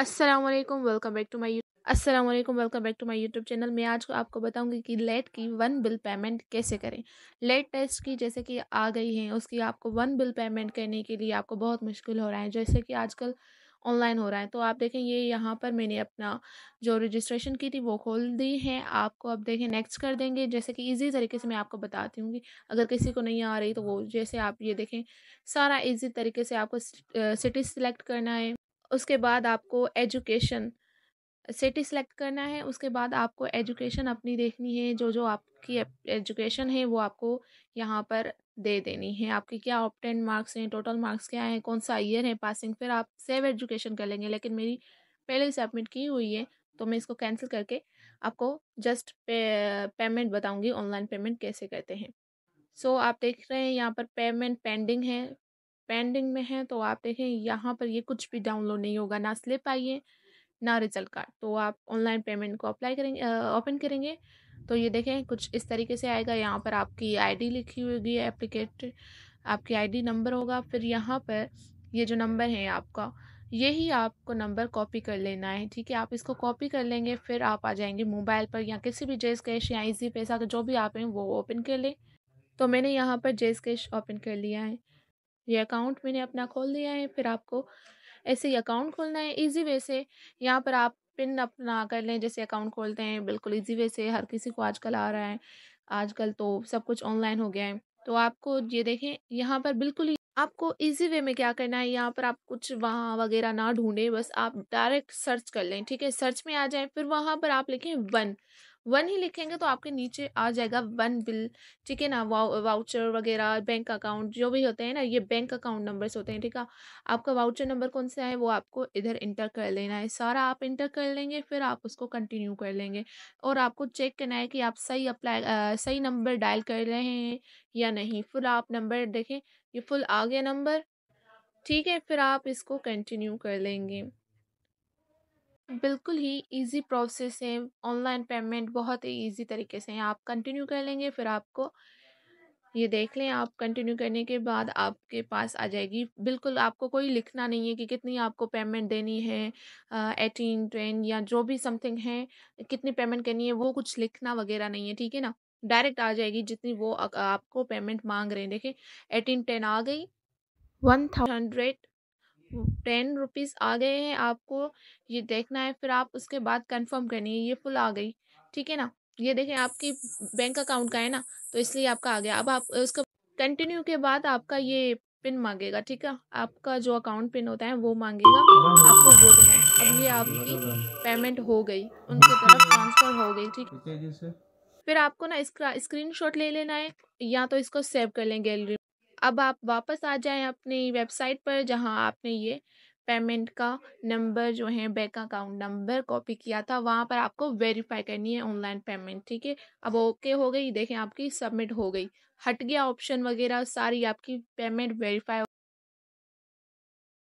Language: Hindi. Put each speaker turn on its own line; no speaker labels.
Aslam welcome back to my Aslam welcome back to my YouTube channel मैं आज आपको बताऊंगी कि लेट की वन बिल पेमेंट कैसे करें लेट टेस्ट की जैसे कि आ गई है उसकी आपको वन बिल पेमेंट करने के लिए आपको बहुत मुश्किल हो रहा है जैसे कि आजकल ऑनलाइन हो रहा है तो आप देखें ये यहाँ पर मैंने अपना जो रजिस्ट्रेशन की थी वो खोल दी है आपको अब देखें नेक्स्ट कर देंगे जैसे कि इजी तरीके से मैं आपको बताती हूँ कि अगर किसी को नहीं आ रही तो वो जैसे आप ये देखें सारा इजी तरीके से आपको सिटी सिलेक्ट करना है उसके बाद आपको एजुकेशन सिटी सेलेक्ट करना है उसके बाद आपको एजुकेशन अपनी देखनी है जो जो आपकी एजुकेशन है वो आपको यहाँ पर दे देनी है आपके क्या ऑप्टेंट मार्क्स हैं टोटल मार्क्स क्या हैं कौन सा ईयर है पासिंग फिर आप सेव एजुकेशन कर लेंगे लेकिन मेरी पहले सबमिट की हुई है तो मैं इसको कैंसिल करके आपको जस्ट पे, पेमेंट बताऊंगी ऑनलाइन पेमेंट कैसे करते हैं सो so, आप देख रहे हैं यहाँ पर पेमेंट पेंडिंग है पेंडिंग में है तो आप देखें यहाँ पर ये कुछ भी डाउनलोड नहीं होगा ना स्लिप आई है ना रिजल्ट कार्ड तो आप ऑनलाइन पेमेंट को अप्लाई करेंगे ओपन करेंगे तो ये देखें कुछ इस तरीके से आएगा यहाँ पर आपकी आईडी लिखी होगी एप्लीकेट आपकी आईडी नंबर होगा फिर यहाँ पर ये जो नंबर है आपका यही आपको नंबर कॉपी कर लेना है ठीक है आप इसको कॉपी कर लेंगे फिर आप आ जाएंगे मोबाइल पर या किसी भी जेस कैश या इजी पैसा का जो भी आप हैं वो ओपन कर लें तो मैंने यहाँ पर जेस कैश ओपन कर लिया है ये अकाउंट मैंने अपना खोल दिया है फिर आपको ऐसे ही अकाउंट खोलना है इजी वे से यहाँ पर आप पिन अपना कर लें जैसे अकाउंट खोलते हैं बिल्कुल इजी वे से हर किसी को आजकल आ रहा है आजकल तो सब कुछ ऑनलाइन हो गया है तो आपको ये देखें यहाँ पर बिल्कुल आपको इजी वे में क्या करना है यहाँ पर आप कुछ वहाँ वगैरह ना ढूंढें बस आप डायरेक्ट सर्च कर लें ठीक है सर्च में आ जाएं फिर वहाँ पर आप लिखें वन वन ही लिखेंगे तो आपके नीचे आ जाएगा वन बिल ठीक है ना वाउचर वगैरह बैंक अकाउंट जो भी होते हैं ना ये बैंक अकाउंट नंबर्स होते हैं ठीक है आपका वाउचर नंबर कौन सा है वो आपको इधर इंटर कर लेना है सारा आप इंटर कर लेंगे फिर आप उसको कंटिन्यू कर लेंगे और आपको चेक करना है कि आप सही अप्लाई सही नंबर डायल कर रहे हैं या नहीं फुल आप नंबर देखें ये फुल आ गया नंबर ठीक है फिर आप इसको कंटिन्यू कर लेंगे बिल्कुल ही इजी प्रोसेस है ऑनलाइन पेमेंट बहुत ही इजी तरीके से है आप कंटिन्यू कर लेंगे फिर आपको ये देख लें आप कंटिन्यू करने के बाद आपके पास आ जाएगी बिल्कुल आपको कोई लिखना नहीं है कि कितनी आपको पेमेंट देनी है एटीन ट्वेंट या जो भी समथिंग है कितनी पेमेंट करनी है वो कुछ लिखना वगैरह नहीं है ठीक है ना डायरेक्ट आ जाएगी जितनी वो आ, आपको पेमेंट मांग रहे हैं देखें एटीन टेन आ गई वन हंड्रेड टेन रुपीज़ आ गए हैं आपको ये देखना है फिर आप उसके बाद कंफर्म करनी है ये फुल आ गई ठीक है ना ये देखें आपकी बैंक अकाउंट का है ना तो इसलिए आपका आ गया अब आप उसका कंटिन्यू के बाद आपका ये पिन मांगेगा ठीक है आपका जो अकाउंट पिन होता है वो मांगेगा आपको वो देना है अब ये आपकी पेमेंट हो गई उनकी तरफ ट्रांसफ़र हो गई ठीक है फिर आपको ना इसका स्क्रीन ले लेना है या तो इसको सेव कर लें गैलरी अब आप वापस आ जाएं अपनी वेबसाइट पर जहां आपने ये पेमेंट का नंबर जो है बैंक अकाउंट नंबर कॉपी किया था वहाँ पर आपको वेरीफाई करनी है ऑनलाइन पेमेंट ठीक है अब ओके हो गई देखें आपकी सबमिट हो गई हट गया ऑप्शन वगैरह सारी आपकी पेमेंट वेरीफाई